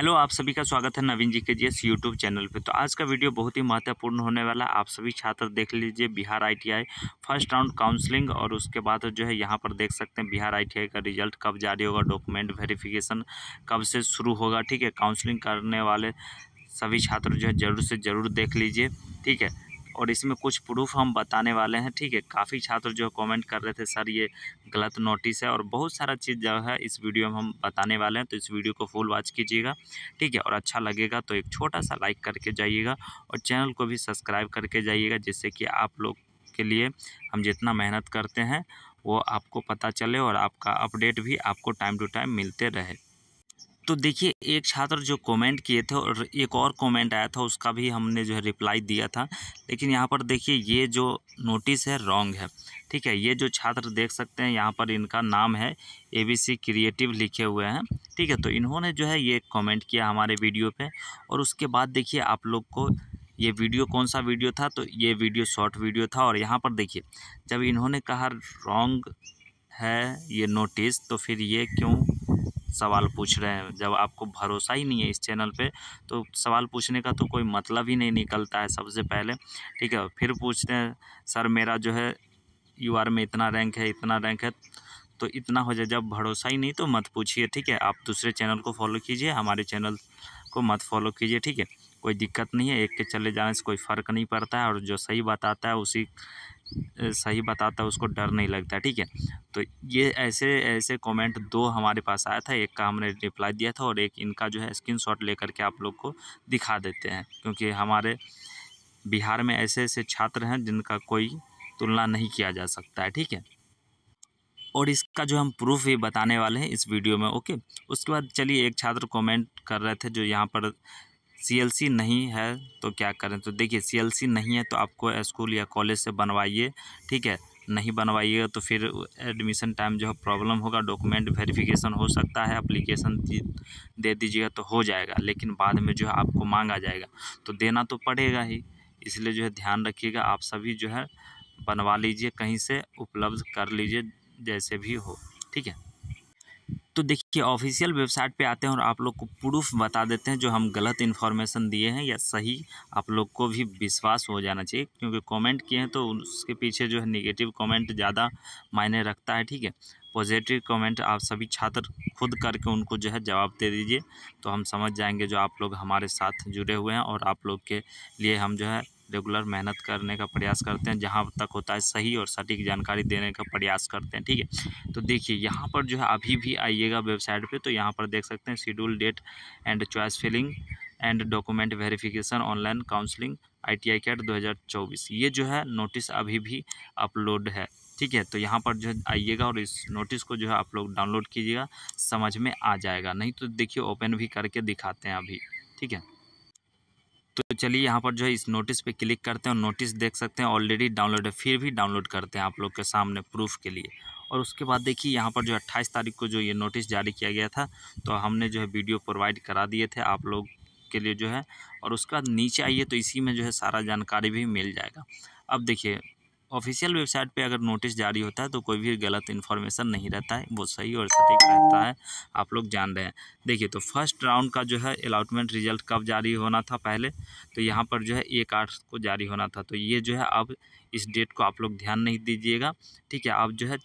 hello आप सभी का स्वागत है नवीन जी के जी एस यूट्यूब चैनल पे तो आज का वीडियो बहुत ही महत्वपूर्ण होने वाला है आप सभी छात्र देख लीजिए Bihar ITI first round counselling और उसके बाद जो है यहाँ पर देख सकते हैं बिहार आईटीआई का रिजल्ट कब जारी होगा डॉक्यूमेंट वेरिफिकेशन कब से शुरू होगा ठीक है काउंसलिंग करने वाले सभी छात्र जो है ज़रूर से ज़रूर देख लीजिए ठीक है और इसमें कुछ प्रूफ हम बताने वाले हैं ठीक है काफ़ी छात्र जो कमेंट कर रहे थे सर ये गलत नोटिस है और बहुत सारा चीज़ जो है इस वीडियो में हम बताने वाले हैं तो इस वीडियो को फुल वॉच कीजिएगा ठीक है और अच्छा लगेगा तो एक छोटा सा लाइक करके जाइएगा और चैनल को भी सब्सक्राइब करके जाइएगा जिससे कि आप लोग के लिए हम जितना मेहनत करते हैं वो आपको पता चले और आपका अपडेट भी आपको टाइम टू टाइम मिलते रहे तो देखिए एक छात्र जो कमेंट किए थे और एक और कमेंट आया था उसका भी हमने जो है रिप्लाई दिया था लेकिन यहाँ पर देखिए ये जो नोटिस है रॉन्ग है ठीक है ये जो छात्र देख सकते हैं यहाँ पर इनका नाम है ए बी सी क्रिएटिव लिखे हुए हैं ठीक है तो इन्होंने जो है ये कमेंट किया हमारे वीडियो पर और उसके बाद देखिए आप लोग को ये वीडियो कौन सा वीडियो था तो ये वीडियो शॉर्ट वीडियो था और यहाँ पर देखिए जब इन्होंने कहा रॉन्ग है ये नोटिस तो फिर ये क्यों सवाल पूछ रहे हैं जब आपको भरोसा ही नहीं है इस चैनल पे तो सवाल पूछने का तो कोई मतलब ही नहीं निकलता है सबसे पहले ठीक है फिर पूछते हैं सर मेरा जो है यू में इतना रैंक है इतना रैंक है तो इतना हो जाए जब भरोसा ही नहीं तो मत पूछिए ठीक है आप दूसरे चैनल को फॉलो कीजिए हमारे चैनल को मत फॉलो कीजिए ठीक है कोई दिक्कत नहीं है एक के चले जाने से कोई फ़र्क नहीं पड़ता है और जो सही बताता है उसी सही बताता है उसको डर नहीं लगता ठीक है तो ये ऐसे ऐसे कमेंट दो हमारे पास आया था एक का हमने रिप्लाई दिया था और एक इनका जो है स्क्रीन शॉट के आप लोग को दिखा देते हैं क्योंकि हमारे बिहार में ऐसे ऐसे छात्र हैं जिनका कोई तुलना नहीं किया जा सकता है ठीक है और इसका जो हम प्रूफ भी बताने वाले हैं इस वीडियो में ओके उसके बाद चलिए एक छात्र कमेंट कर रहे थे जो यहाँ पर सी नहीं है तो क्या करें तो देखिए सी नहीं है तो आपको स्कूल या कॉलेज से बनवाइए ठीक है नहीं बनवाइएगा तो फिर एडमिशन टाइम जो है प्रॉब्लम होगा डॉक्यूमेंट वेरिफिकेशन हो सकता है अप्लीकेशन दे दीजिएगा तो हो जाएगा लेकिन बाद में जो है आपको मांगा जाएगा तो देना तो पड़ेगा ही इसलिए जो है ध्यान रखिएगा आप सभी जो है बनवा लीजिए कहीं से उपलब्ध कर लीजिए जैसे भी हो ठीक है तो देखिए ऑफिशियल वेबसाइट पे आते हैं और आप लोग को प्रूफ बता देते हैं जो हम गलत इन्फॉर्मेशन दिए हैं या सही आप लोग को भी विश्वास हो जाना चाहिए क्योंकि कमेंट किए हैं तो उसके पीछे जो है नेगेटिव कमेंट ज़्यादा मायने रखता है ठीक है पॉजिटिव कमेंट आप सभी छात्र खुद करके उनको जो है जवाब दे दीजिए तो हम समझ जाएंगे जो आप लोग हमारे साथ जुड़े हुए हैं और आप लोग के लिए हम जो है रेगुलर मेहनत करने का प्रयास करते हैं जहाँ तक होता है सही और सटीक जानकारी देने का प्रयास करते हैं ठीक है तो देखिए यहाँ पर जो है अभी भी आइएगा वेबसाइट पे तो यहाँ पर देख सकते हैं schedule date and choice filling and document verification online counselling I T I CAT दो हज़ार चौबीस ये जो है नोटिस अभी भी अपलोड है ठीक है तो यहाँ पर जो है आइएगा और इस नोटिस को जो है आप लोग डाउनलोड कीजिएगा समझ में आ जाएगा नहीं तो देखिए ओपन भी करके दिखाते हैं अभी ठीक है चलिए यहाँ पर जो है इस नोटिस पे क्लिक करते हैं और नोटिस देख सकते हैं ऑलरेडी डाउनलोड है फिर भी डाउनलोड करते हैं आप लोग के सामने प्रूफ के लिए और उसके बाद देखिए यहाँ पर जो अट्ठाईस तारीख को जो ये नोटिस जारी किया गया था तो हमने जो है वीडियो प्रोवाइड करा दिए थे आप लोग के लिए जो है और उसके बाद नीचे आइए तो इसी में जो है सारा जानकारी भी मिल जाएगा अब देखिए ऑफिशियल वेबसाइट पे अगर नोटिस जारी होता है तो कोई भी गलत इन्फॉर्मेशन नहीं रहता है वो सही और सटीक रहता है आप लोग जान रहे हैं देखिए तो फर्स्ट राउंड का जो है अलाउटमेंट रिजल्ट कब जारी होना था पहले तो यहाँ पर जो है एक आठ को जारी होना था तो ये जो है अब इस डेट को आप लोग ध्यान नहीं दीजिएगा ठीक है आप जो है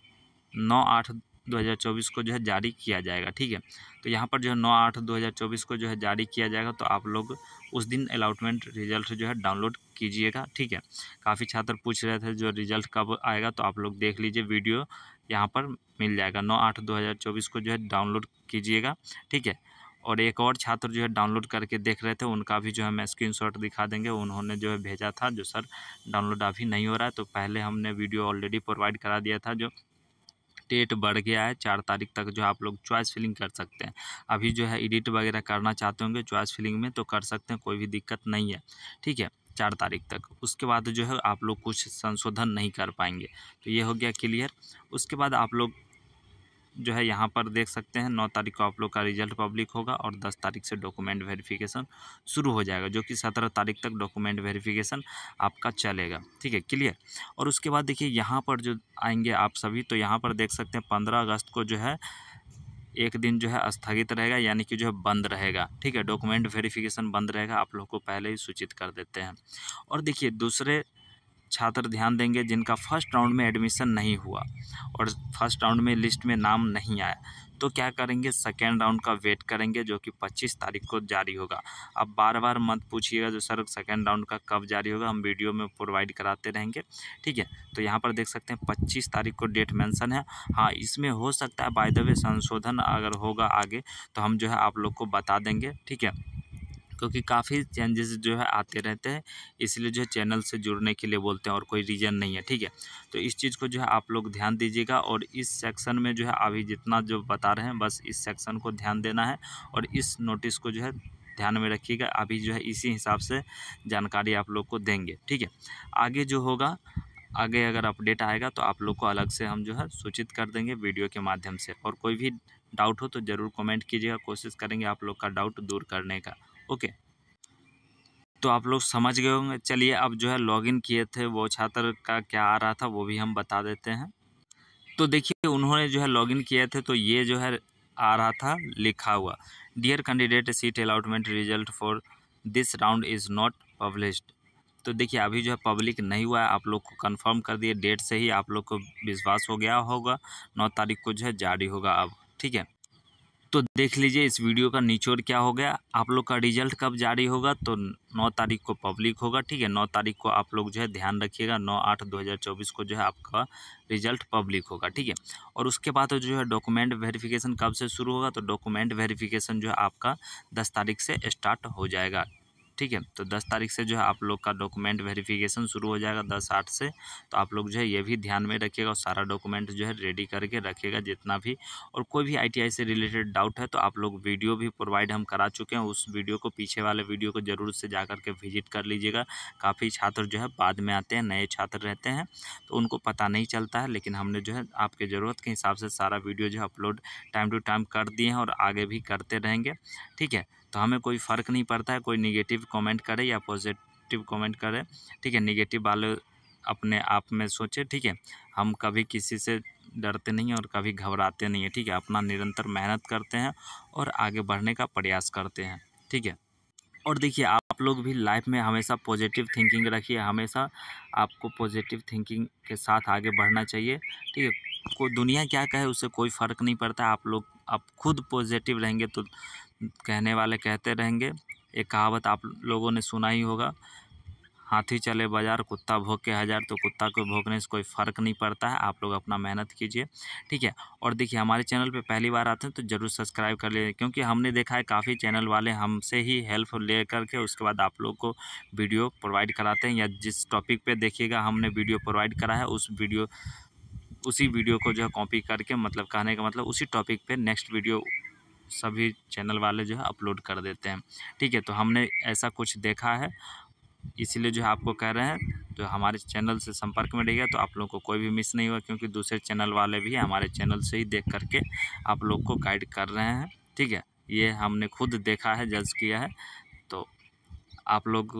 नौ आठ 2024 को जो है जारी किया जाएगा ठीक है तो यहाँ पर जो है नौ आठ दो को जो है जारी किया जाएगा तो आप लोग उस दिन अलाउटमेंट रिजल्ट जो है डाउनलोड कीजिएगा ठीक है काफ़ी छात्र पूछ रहे थे जो रिजल्ट कब आएगा तो आप लोग देख लीजिए वीडियो यहाँ पर मिल जाएगा नौ आठ दो को जो है डाउनलोड कीजिएगा ठीक है और एक और छात्र जो है डाउनलोड करके देख रहे थे उनका भी जो है मैं स्क्रीन दिखा देंगे उन्होंने जो है भेजा था जो सर डाउनलोड अभी नहीं हो रहा है तो पहले हमने वीडियो ऑलरेडी प्रोवाइड करा दिया था जो डेट बढ़ गया है चार तारीख तक जो आप लोग चॉइस फिलिंग कर सकते हैं अभी जो है एडिट वगैरह करना चाहते होंगे चॉइस फिलिंग में तो कर सकते हैं कोई भी दिक्कत नहीं है ठीक है चार तारीख तक उसके बाद जो है आप लोग कुछ संशोधन नहीं कर पाएंगे तो ये हो गया क्लियर उसके बाद आप लोग जो है यहाँ पर देख सकते हैं नौ तारीख को आप लोग का रिजल्ट पब्लिक होगा और दस तारीख से डॉक्यूमेंट वेरिफिकेशन शुरू हो जाएगा जो कि सत्रह तारीख तक डॉक्यूमेंट वेरिफिकेशन आपका चलेगा ठीक है क्लियर और उसके बाद देखिए यहाँ पर जो आएंगे आप सभी तो यहाँ पर देख सकते हैं पंद्रह अगस्त को जो है एक दिन जो है स्थगित रहेगा यानी कि जो है बंद रहेगा ठीक है डॉक्यूमेंट वेरिफिकेशन बंद रहेगा आप लोग को पहले ही सूचित कर देते हैं और देखिए दूसरे छात्र ध्यान देंगे जिनका फर्स्ट राउंड में एडमिशन नहीं हुआ और फर्स्ट राउंड में लिस्ट में नाम नहीं आया तो क्या करेंगे सेकेंड राउंड का वेट करेंगे जो कि 25 तारीख को जारी होगा अब बार बार मत पूछिएगा जो सर सेकेंड राउंड का कब जारी होगा हम वीडियो में प्रोवाइड कराते रहेंगे ठीक है तो यहाँ पर देख सकते हैं 25 तारीख को डेट मेंशन है हाँ इसमें हो सकता है बाय द वे संशोधन अगर होगा आगे तो हम जो है आप लोग को बता देंगे ठीक है क्योंकि काफ़ी चेंजेस जो है आते रहते हैं इसलिए जो है चैनल से जुड़ने के लिए बोलते हैं और कोई रीज़न नहीं है ठीक है तो इस चीज़ को जो है आप लोग ध्यान दीजिएगा और इस सेक्शन में जो है अभी जितना जो बता रहे हैं बस इस सेक्शन को ध्यान देना है और इस नोटिस को जो है ध्यान में रखिएगा अभी जो है इसी हिसाब से जानकारी आप लोग को देंगे ठीक है आगे जो होगा आगे अगर अपडेट आएगा तो आप लोग को अलग से हम जो है सूचित कर देंगे वीडियो के माध्यम से और कोई भी डाउट हो तो ज़रूर कमेंट कीजिएगा कोशिश करेंगे आप लोग का डाउट दूर करने का ओके तो आप लोग समझ गए होंगे चलिए अब जो है लॉगिन किए थे वो छात्र का क्या आ रहा था वो भी हम बता देते हैं तो देखिए उन्होंने जो है लॉगिन किए थे तो ये जो है आ रहा था लिखा हुआ dear candidate seat allotment result for this round is not published तो देखिए अभी जो है पब्लिक नहीं हुआ है आप लोग को कंफर्म कर दिए डेट से ही आप लोग को विश्वास हो गया होगा नौ तारीख को जो है जारी होगा अब ठीक है तो देख लीजिए इस वीडियो का निचोड़ क्या हो गया आप लोग का रिजल्ट कब जारी होगा तो नौ तारीख को पब्लिक होगा ठीक है नौ तारीख को आप लोग जो है ध्यान रखिएगा नौ आठ दो हज़ार चौबीस को जो है आपका रिजल्ट पब्लिक होगा ठीक है और उसके बाद जो है डॉक्यूमेंट वेरिफिकेशन कब से शुरू होगा तो डॉक्यूमेंट वेरिफिकेशन जो है आपका दस तारीख से स्टार्ट हो जाएगा ठीक है तो दस तारीख से जो है आप लोग का डॉक्यूमेंट वेरिफिकेशन शुरू हो जाएगा दस आठ से तो आप लोग जो है ये भी ध्यान में रखिएगा और सारा डॉक्यूमेंट जो है रेडी करके रखिएगा जितना भी और कोई भी आई से रिलेटेड डाउट है तो आप लोग वीडियो भी प्रोवाइड हम करा चुके हैं उस वीडियो को पीछे वाले वीडियो को ज़रूर से जा के विजिट कर लीजिएगा काफ़ी छात्र जो है बाद में आते हैं नए छात्र रहते हैं तो उनको पता नहीं चलता है लेकिन हमने जो है आपके ज़रूरत के हिसाब से सारा वीडियो जो है अपलोड टाइम टू टाइम कर दिए हैं और आगे भी करते रहेंगे ठीक है तो हमें कोई फ़र्क नहीं पड़ता है कोई निगेटिव कॉमेंट करे या पॉजिटिव कमेंट करे ठीक है निगेटिव वाले अपने आप में सोचे ठीक है हम कभी किसी से डरते नहीं हैं और कभी घबराते नहीं हैं ठीक है अपना निरंतर मेहनत करते हैं और आगे बढ़ने का प्रयास करते हैं ठीक है और देखिए आप लोग भी लाइफ में हमेशा पॉजिटिव थिंकिंग रखिए हमेशा आपको पॉजिटिव थिंकिंग के साथ आगे बढ़ना चाहिए ठीक है को दुनिया क्या कहे उससे कोई फ़र्क नहीं पड़ता आप लोग आप खुद पॉजिटिव रहेंगे तो कहने वाले कहते रहेंगे एक कहावत आप लोगों ने सुना ही होगा हाथी चले बाज़ार कुत्ता के हज़ार तो कुत्ता को भोगने से कोई फ़र्क नहीं पड़ता है आप लोग अपना मेहनत कीजिए ठीक है और देखिए हमारे चैनल पे पहली बार आते हैं तो ज़रूर सब्सक्राइब कर लीजिए क्योंकि हमने देखा है काफ़ी चैनल वाले हमसे ही हेल्प ले करके उसके बाद आप लोग को वीडियो प्रोवाइड कराते हैं या जिस टॉपिक पर देखिएगा हमने वीडियो प्रोवाइड करा है उस वीडियो उसी वीडियो को जो है कॉपी करके मतलब कहने का मतलब उसी टॉपिक पर नेक्स्ट वीडियो सभी चैनल वाले जो है अपलोड कर देते हैं ठीक है तो हमने ऐसा कुछ देखा है इसलिए जो है आपको कह रहे हैं तो हमारे चैनल से संपर्क में रहिएगा तो आप लोग को कोई भी मिस नहीं हुआ क्योंकि दूसरे चैनल वाले भी हमारे चैनल से ही देख करके आप लोग को गाइड कर रहे हैं ठीक है ये हमने खुद देखा है जज किया है तो आप लोग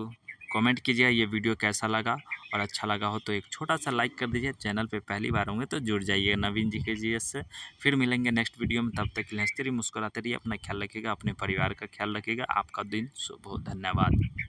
कमेंट कीजिए ये वीडियो कैसा लगा और अच्छा लगा हो तो एक छोटा सा लाइक कर दीजिए चैनल पे पहली बार होंगे तो जुड़ जाइए नवीन जी के जी से फिर मिलेंगे नेक्स्ट वीडियो में तब तक के रहिए मुस्कुराते रहिए अपना ख्याल रखिएगा अपने परिवार का ख्याल रखिएगा आपका दिन शुभ हो धन्यवाद